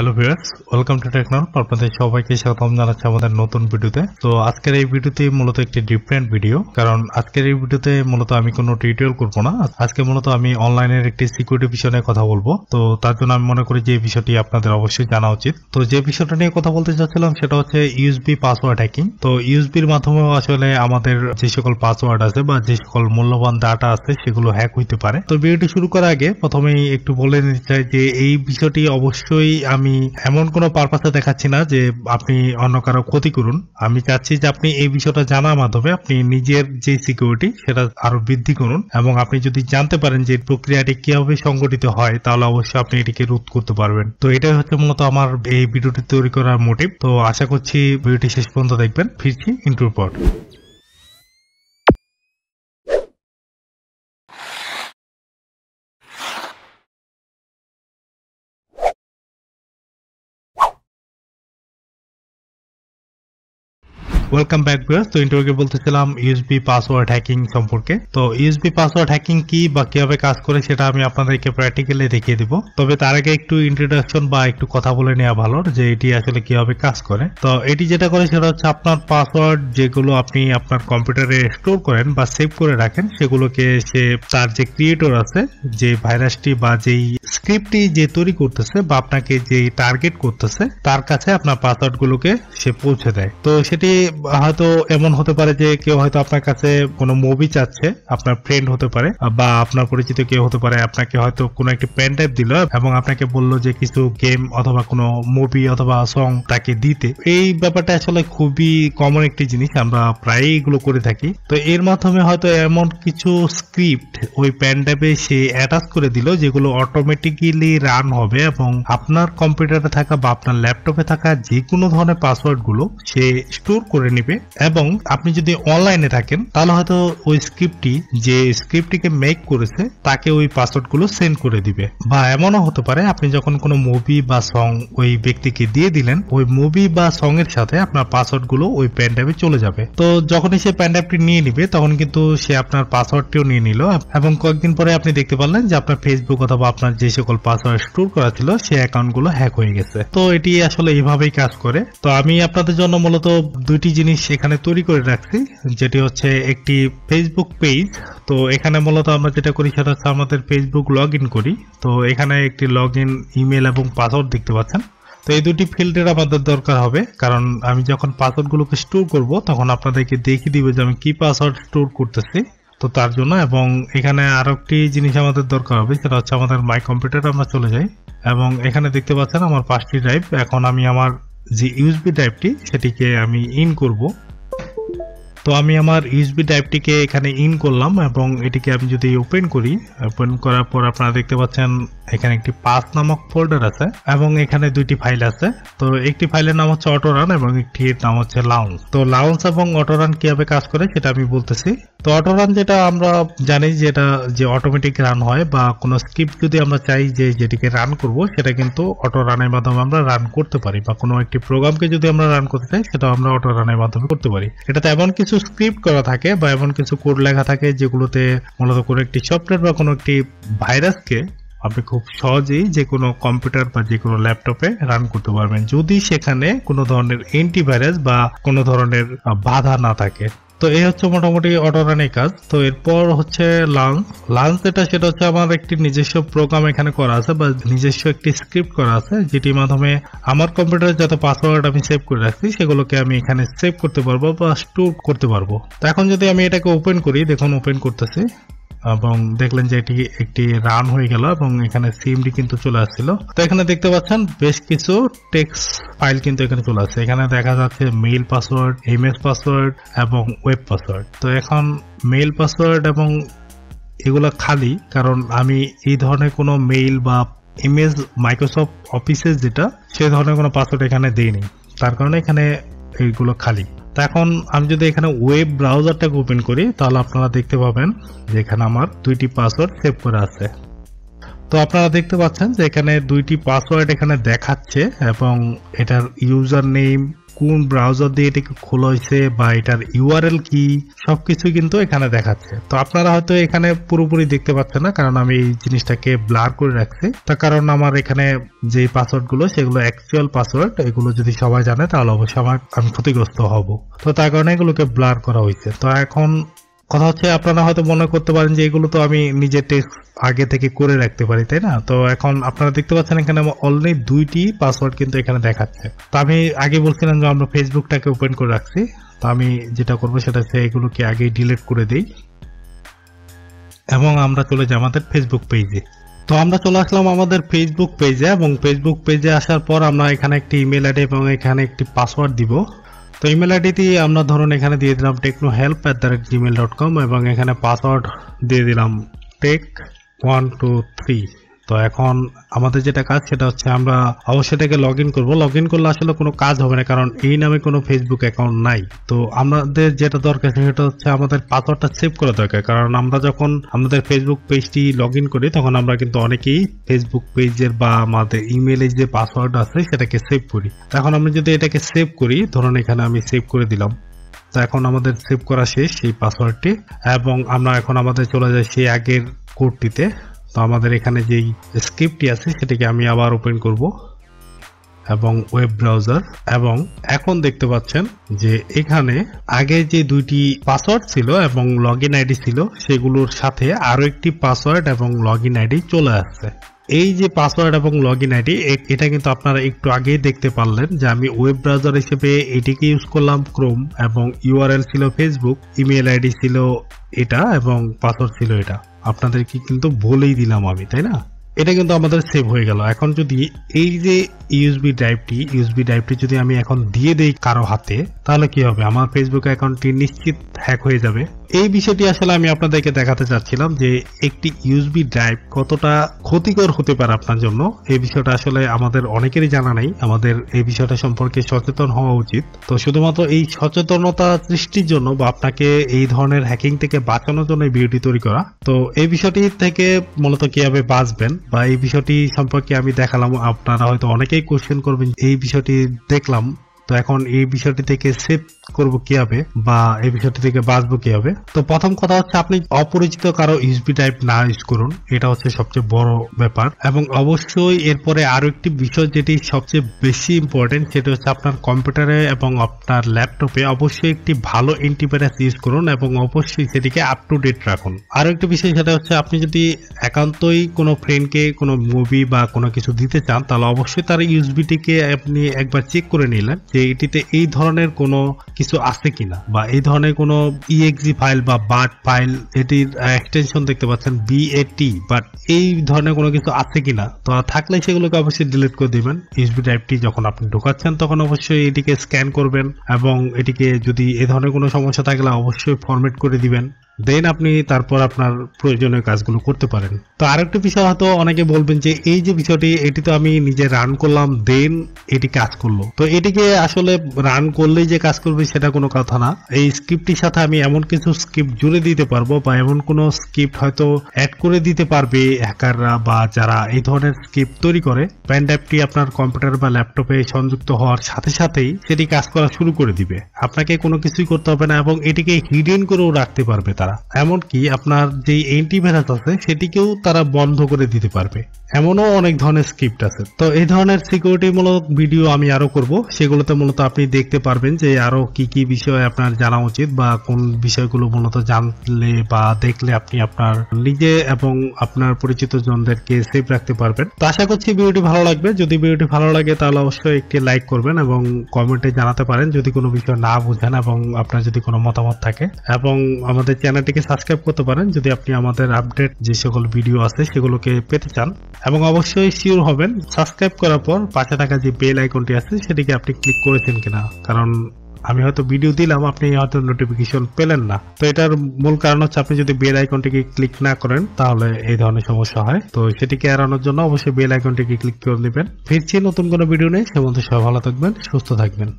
hello viewers welcome to টেকনল আপনাদের সবাইকে স্বাগতম জানাচ্ছি আমাদের নতুন ভিডিওতে তো আজকের এই ভিডিওতে মূলত একটি ডিফারেন্ট ভিডিও কারণ আজকের এই ভিডিওতে মূলত আমি কোনো টিউটোরিয়াল করব না আজকে মূলত আমি অনলাইনের একটি সিকিউরিটি বিষয় নিয়ে কথা বলবো তো তার জন্য আমি মনে করি যে এই বিষয়টি আপনাদের অবশ্যই জানা উচিত তো যে বিষয়টা নিয়ে কথা বলতে চাচ্ছিলাম সেটা হচ্ছে ইউএসবি পাসওয়ার্ড হ্যাকিং তো ইউএসবির মাধ্যমে আসলে আমাদের যে সকল পাসওয়ার্ড আছে বা যে সকল মূল্যবান ডাটা আছে সেগুলো হ্যাক হইতে পারে তো ভিডিওটি শুরু করার আগে প্রথমেই একটু বলে নিতে চাই যে এই বিষয়টি অবশ্যই আমি আমি এমন কোনো পারপাসে দেখাচ্ছি না যে আপনি অন্য কারো ক্ষতি করুন আমি চাচ্ছি যে আপনি এই বিষয়টা জানার মাধ্যমে আপনি নিজের যে সিকিউরিটি সেটা আরো বৃদ্ধি করুন এবং আপনি যদি জানতে পারেন যে প্রক্রিয়াটি কিভাবে সংগঠিত হয় তাহলে অবশ্যই আপনি এটিকে রোধ করতে পারবেন তো এটাই হচ্ছে মূলত আমার এই ভিডিওটি তৈরি করার মোটিভ তো আশা করছি ভিডিওটি শেষ পর্যন্ত দেখবেন ফিরছি ইন্টুর পর ওয়েলকাম ব্যাক বিয়াস তো ইন্টারভিউ বলতেছিলাম ইউএসবি পাসওয়ার্ড হ্যাকিং সম্পর্কে তো ইউএসবি পাসওয়ার্ড হ্যাকিং কি বা কিভাবে কাজ করে সেটা আমি আপনাদেরকে প্র্যাকটিক্যালি দেখিয়ে দিব তবে তার আগে একটু ইন্ট্রোডাকশন বা একটু কথা বলে নেওয়া ভালো যে এটি আসলে কিভাবে কাজ করে তো এটি যেটা করে সেটা হচ্ছে আপনার পাসওয়ার্ড যেগুলো আপনি আপনার কম্পিউটারে স্টোর করেন বা সেভ করে রাখেন সেগুলোকে সে তার যে ক্রিয়েটর আছে যে ভাইরাসটি বা যেই স্ক্রিপ্টটি যে তৈরি করতেছে বা আপনাকে যে টার্গেট করতেছে তার কাছে আপনার পাসওয়ার্ডগুলোকে সে পৌঁছে দেয় তো সেটি হয়তো এমন হতে পারে যে কেউ হয়তো আপনার কাছে কোনো মুভি চাচ্ছে আপনার ফ্রেন্ড হতে পারে বা আপনার পরিচিত কেউ হতে পারে আপনাকে হয়তো কোনো একটি পেন টাইপ দিল এবং আপনাকে বলল যে কিছু গেম অথবা কোনো মুভি অথবা সং তাকে দিতে এই ব্যাপারটা আসলে খুবই কমন একটি জিনিস আমরা প্রায়ই এগুলো করে থাকি তো এর মাধ্যমে হয়তো এমন কিছু স্ক্রিপ্ট ওই প্যান টাইপে সে অ্যাটাচ করে দিল যেগুলো অটোমেটিক্যালি রান হবে এবং আপনার কম্পিউটারে থাকা বা আপনার ল্যাপটপে থাকা যে কোনো ধরনের পাসওয়ার্ডগুলো সে স্টোর করে করে নেবে এবং আপনি যদি অনলাইনে থাকেন তাহলে হয়তো ওই স্ক্রিপ্টটি যে স্ক্রিপ্টটিকে মেক করেছে তাকে ওই পাসওয়ার্ড গুলো সেন্ড করে দিবে বা এমনও হতে পারে আপনি যখন কোনো মুভি বা সং ওই ব্যক্তিকে দিয়ে দিলেন ওই মুভি বা সং এর সাথে আপনার পাসওয়ার্ড গুলো ওই প্যান চলে যাবে তো যখনই সে প্যান নিয়ে নিবে তখন কিন্তু সে আপনার পাসওয়ার্ডটিও নিয়ে নিল এবং কয়েকদিন পরে আপনি দেখতে পারলেন যে আপনার ফেসবুক অথবা আপনার যে সকল পাসওয়ার্ড স্টোর করা ছিল সে অ্যাকাউন্ট গুলো হ্যাক হয়ে গেছে তো এটি আসলে এইভাবেই কাজ করে তো আমি আপনাদের জন্য মূলত দুইটি জিনিস এখানে তৈরি করে রাখছি যেটি হচ্ছে একটি ফেসবুক পেজ তো এখানে মূলত আমরা যেটা করি সেটা হচ্ছে আমাদের ফেসবুক লগ করি তো এখানে একটি লগ ইমেল এবং পাসওয়ার্ড দেখতে পাচ্ছেন তো এই দুটি ফিল্ডের আমাদের দরকার হবে কারণ আমি যখন পাসওয়ার্ডগুলোকে স্টোর করব তখন আপনাদেরকে দেখিয়ে দিব যে আমি কি পাসওয়ার্ড স্টোর করতেছি তো তার জন্য এবং এখানে আরও একটি জিনিস আমাদের দরকার হবে সেটা হচ্ছে আমাদের মাই কম্পিউটার আমরা চলে যাই এবং এখানে দেখতে পাচ্ছেন আমার পাঁচটি ড্রাইভ এখন আমি আমার যে ইউসবি টাইপটি সেটিকে আমি ইন করব তো আমি আমার ইউসবি টাইপটিকে এখানে ইন করলাম এবং এটিকে আমি যদি ওপেন করি ওপেন করার পর আপনারা দেখতে পাচ্ছেন এখানে একটি পাস নামক ফোল্ডার আছে এবং এখানে দুইটি ফাইল আছে তো একটি ফাইলের নাম হচ্ছে অটোরান এবং একটি নাম হচ্ছে লাউন্স তো লাউন্স এবং অটোরান কিভাবে কাজ করে সেটা আমি বলতেছি তো অটোরান যেটা আমরা জানি যেটা যে অটোমেটিক রান হয় বা কোনো স্ক্রিপ্ট যদি আমরা চাই যে যেটিকে রান করব সেটা কিন্তু অটো রানের মাধ্যমে আমরা রান করতে পারি বা কোনো একটি প্রোগ্রামকে যদি আমরা রান করতে চাই সেটা আমরা অটো রানের মাধ্যমে করতে পারি তো এমন কিছু স্ক্রিপ্ট করা থাকে বা এমন কিছু কোড লেখা থাকে যেগুলোতে মূলত কোনো একটি সফটওয়্যার বা কোনো একটি ভাইরাসকে আপনি খুব সহজেই যে কোনো কম্পিউটার বা যে কোনো ল্যাপটপে রান করতে পারবেন যদি সেখানে কোনো ধরনের অ্যান্টিভাইরাস বা কোনো ধরনের বাধা না থাকে তো এই হচ্ছে মোটামুটি অটোরানি কাজ তো এরপর হচ্ছে লাঞ্চ লাঞ্চ যেটা সেটা হচ্ছে আমার একটি নিজস্ব প্রোগ্রাম এখানে করা আছে বা নিজস্ব একটি স্ক্রিপ্ট করা আছে যেটির মাধ্যমে আমার কম্পিউটারে যত পাসওয়ার্ড আমি সেভ করে রাখছি সেগুলোকে আমি এখানে সেভ করতে পারবো বা স্টোর করতে পারবো তো এখন যদি আমি এটাকে ওপেন করি দেখুন ওপেন করতেছি এবং দেখলেন যে এটি একটি রান হয়ে গেল এবং এখানে সিএমডি কিন্তু চলে আসছিল তো এখানে দেখতে পাচ্ছেন বেশ কিছু টেক্স ফাইল কিন্তু এখানে চলে আসছে এখানে দেখা যাচ্ছে মেইল পাসওয়ার্ড এমএস পাসওয়ার্ড এবং ওয়েব পাসওয়ার্ড তো এখন মেইল পাসওয়ার্ড এবং এগুলো খালি কারণ আমি এই ধরনের কোনো মেইল বা ইমেজ মাইক্রোসফট অফিসে যেটা সে ধরনের কোনো পাসওয়ার্ড এখানে দিইনি তার কারণে এখানে এইগুলো খালি তো এখন আমি যদি এখানে ওয়েব ব্রাউজারটাকে ওপেন করি তাহলে আপনারা দেখতে পাবেন যে এখানে আমার দুইটি পাসওয়ার্ড সেভ করে আছে তো আপনারা দেখতে পাচ্ছেন যে এখানে দুইটি পাসওয়ার্ড এখানে দেখাচ্ছে এবং এটার ইউজার নেম কোন ব্রাউজার দিয়ে এটাকে খোলা হয়েছে বা এটার ইউআরএল কি সব কিন্তু এখানে দেখাচ্ছে তো আপনারা হয়তো এখানে পুরোপুরি দেখতে পাচ্ছেন না কারণ আমি এই জিনিসটাকে ব্লার করে রাখছি তার কারণ আমার এখানে যে পাসওয়ার্ডগুলো সেগুলো অ্যাকচুয়াল পাসওয়ার্ড এগুলো যদি সবাই জানে তাহলে অবশ্যই আমার আমি ক্ষতিগ্রস্ত হব তো তার কারণে এগুলোকে ব্লার করা হয়েছে তো এখন কথা হচ্ছে আপনারা হয়তো মনে করতে পারেন যে এগুলো তো আমি নিজের টেস্ট আগে থেকে করে রাখতে পারি তাই না তো এখন আপনারা দেখতে পাচ্ছেন এখানে আমার অলরেডি দুইটি পাসওয়ার্ড কিন্তু এখানে দেখাচ্ছে তো আমি আগে বলছিলাম যে আমরা ফেসবুকটাকে ওপেন করে রাখছি তো আমি যেটা করবো সেটা হচ্ছে এগুলোকে আগে ডিলিট করে দিই এবং আমরা চলে যাই আমাদের ফেসবুক পেজে তো আমরা চলে আসলাম আমাদের ফেসবুক পেজে এবং ফেসবুক পেজে আসার পর আমরা এখানে একটি ইমেল আইডি এবং এখানে একটি পাসওয়ার্ড দিব তো ইমেল আইডিটি আমরা ধরুন এখানে দিয়ে দিলাম techno help at the rate Gmail dot com এবং এখানে পাসওয়ার্ড দিয়ে দিলাম টেক ওয়ান টু থ্রি তো এখন আমাদের যেটা কাজ সেটা হচ্ছে আমরা অবশ্যই এটাকে লগ ইন করবো লগ ইন করলে আসলে কোনো কাজ হবে না কারণ এই নামে কোনো ফেসবুক অ্যাকাউন্ট নাই তো আমাদের যেটা দরকার সেটা হচ্ছে আমাদের পাসওয়ার্ডটা সেভ করা দরকার কারণ আমরা যখন আমাদের ফেসবুক পেজটি লগ ইন করি তখন আমরা কিন্তু অনেকেই ফেসবুক পেজের বা আমাদের ইমেলের যে পাসওয়ার্ড আছে সেটাকে সেভ করি এখন আমরা যদি এটাকে সেভ করি ধরুন এখানে আমি সেভ করে দিলাম তো এখন আমাদের সেভ করা শেষ সেই পাসওয়ার্ডটি এবং আমরা এখন আমাদের চলে যাই সেই আগের কোডটিতে তো আমাদের এখানে যেই স্ক্রিপ্টটি আছে সেটাকে আমি আবার ওপেন করব এবং ওয়েব ব্রাউজার এবং এখন দেখতে পাচ্ছেন যে এখানে আগে যে দুইটি পাসওয়ার্ড ছিল এবং লগ আইডি ছিল সেগুলোর সাথে আরও একটি পাসওয়ার্ড এবং লগ আইডি চলে আসছে এই যে পাসওয়ার্ড এবং লগ ইন আইডি এটা কিন্তু আপনারা একটু আগেই দেখতে পারলেন যে আমি ওয়েব ব্রাউজার হিসেবে এটিকে ইউজ করলাম ক্রোম এবং ইউআরএল ছিল ফেসবুক ইমেল আইডি ছিল এটা এবং পাসওয়ার্ড ছিল এটা আপনাদেরকে কিন্তু বলেই দিলাম আমি তাই না এটা কিন্তু আমাদের সেভ হয়ে গেল এখন যদি এই যে ইউএসবি ড্রাইভটি ইউএসবি ড্রাইভটি যদি আমি এখন দিয়ে দেই কারো হাতে তাহলে কি হবে আমার ফেসবুক অ্যাকাউন্টটি নিশ্চিত হ্যাক হয়ে যাবে এই বিষয়টি আসলে আমি আপনাদেরকে দেখাতে চাচ্ছিলাম যে একটি ইউএসবি ড্রাইভ কতটা ক্ষতিকর হতে পারে আপনার জন্য এই বিষয়টা আসলে আমাদের অনেকেরই জানা নেই আমাদের এই বিষয়টা সম্পর্কে সচেতন হওয়া উচিত তো শুধুমাত্র এই সচেতনতা সৃষ্টির জন্য বা আপনাকে এই ধরনের হ্যাকিং থেকে বাঁচানোর জন্য ভিডিওটি তৈরি করা তো এই বিষয়টি থেকে মূলত কিভাবে বাঁচবেন বা এই বিষয়টি সম্পর্কে আমি দেখালাম আপনারা হয়তো অনেকেই কোশ্চেন করবেন এই বিষয়টি দেখলাম তো এখন এই বিষয়টি থেকে সেভ করব কিভাবে বা এই বিষয়টি থেকে বাঁচবো কিভাবে তো প্রথম কথা হচ্ছে আপনি অপরিচিত কারো ইউসবি টাইপ না ইউজ করুন এটা হচ্ছে সবচেয়ে বড় ব্যাপার এবং অবশ্যই এরপরে আরো একটি বিষয় যেটি সবচেয়ে বেশি ইম্পর্টেন্ট সেটা হচ্ছে আপনার কম্পিউটারে এবং আপনার ল্যাপটপে অবশ্যই একটি ভালো অ্যান্টিভাইরাস ইউজ করুন এবং অবশ্যই সেটিকে আপ টু ডেট রাখুন আরো একটি বিষয় সেটা হচ্ছে আপনি যদি একান্তই কোনো ফ্রেন্ডকে কোনো মুভি বা কোনো কিছু দিতে চান তাহলে অবশ্যই তার ইউসবিটিকে আপনি একবার চেক করে নিলেন যে যে এটিতে এই ধরনের কোনো কিছু আছে কিনা বা এই ধরনের কোনো ইএক্সি ফাইল বা বাট ফাইল এটির এক্সটেনশন দেখতে পাচ্ছেন বিএটি বাট এই ধরনের কোনো কিছু আছে কিনা তো থাকলে সেগুলোকে অবশ্যই ডিলিট করে দেবেন ইউসবি ড্রাইভটি যখন আপনি ঢোকাচ্ছেন তখন অবশ্যই এটিকে স্ক্যান করবেন এবং এটিকে যদি এ ধরনের কোনো সমস্যা থাকলে অবশ্যই ফরমেট করে দিবেন দেন আপনি তারপর আপনার প্রয়োজনীয় কাজগুলো করতে পারেন তো আরেকটি বিষয় হয়তো অনেকে বলবেন যে এই যে বিষয়টি এটি তো আমি নিজে রান করলাম দেন এটি কাজ করলো তো এটিকে আসলে রান করলেই যে কাজ করবে সেটা কোনো কথা না এই স্ক্রিপ্টটির সাথে আমি এমন কিছু স্ক্রিপ্ট জুড়ে দিতে পারবো বা এমন কোনো স্ক্রিপ্ট হয়তো অ্যাড করে দিতে পারবে হ্যাকাররা বা যারা এই ধরনের স্ক্রিপ্ট তৈরি করে প্যান অ্যাপটি আপনার কম্পিউটার বা ল্যাপটপে সংযুক্ত হওয়ার সাথে সাথেই সেটি কাজ করা শুরু করে দিবে আপনাকে কোনো কিছুই করতে হবে না এবং এটিকে হিডেন করেও রাখতে পারবে তারা তারা এমনকি আপনার যে অ্যান্টিভাইরাস আছে সেটিকেও তারা বন্ধ করে দিতে পারবে এমনও অনেক ধরনের স্ক্রিপ্ট আছে তো এই ধরনের সিকিউরিটি মূলক ভিডিও আমি আরো করব সেগুলোতে মূলত আপনি দেখতে পারবেন যে আরো কি কি বিষয় আপনার জানা উচিত বা কোন বিষয়গুলো মূলত জানলে বা দেখলে আপনি আপনার নিজে এবং আপনার পরিচিত জনদেরকে সেফ রাখতে পারবেন তো আশা করছি ভিডিওটি ভালো লাগবে যদি ভিডিওটি ভালো লাগে তাহলে অবশ্যই একটি লাইক করবেন এবং কমেন্টে জানাতে পারেন যদি কোনো বিষয় না বুঝেন এবং আপনার যদি কোনো মতামত থাকে এবং আমাদের চ্যানেল চ্যানেলটিকে সাবস্ক্রাইব করতে পারেন যদি আপনি আমাদের আপডেট যে সকল ভিডিও আছে সেগুলোকে পেতে চান এবং অবশ্যই শিওর হবেন সাবস্ক্রাইব করার পর পাশে থাকা যে বেল আইকনটি আছে সেটিকে আপনি ক্লিক করেছেন কিনা কারণ আমি হয়তো ভিডিও দিলাম আপনি হয়তো নোটিফিকেশন পেলেন না তো এটার মূল কারণ হচ্ছে আপনি যদি বেল আইকনটিকে ক্লিক না করেন তাহলে এই ধরনের সমস্যা হয় তো সেটিকে এড়ানোর জন্য অবশ্যই বেল আইকনটিকে ক্লিক করে নেবেন ফিরছি নতুন কোনো ভিডিও নেই সে মধ্যে সব ভালো থাকবেন সুস্থ থাকবেন